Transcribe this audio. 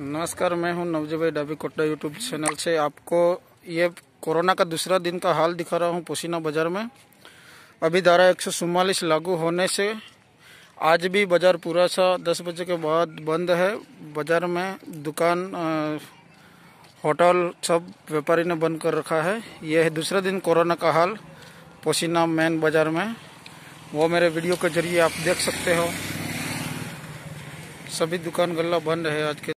नमस्कार मैं हूं नवजय डाबी कोट्टा यूट्यूब चैनल से आपको ये कोरोना का दूसरा दिन का हाल दिखा रहा हूं पोसीना बाज़ार में अभी धारा एक लागू होने से आज भी बाज़ार पूरा सा दस बजे के बाद बंद है बाज़ार में दुकान होटल सब व्यापारी ने बंद कर रखा है यह है दूसरा दिन कोरोना का हाल पोसीना मेन बाज़ार में वो मेरे वीडियो के जरिए आप देख सकते हो सभी दुकान गल्ला बंद है आज के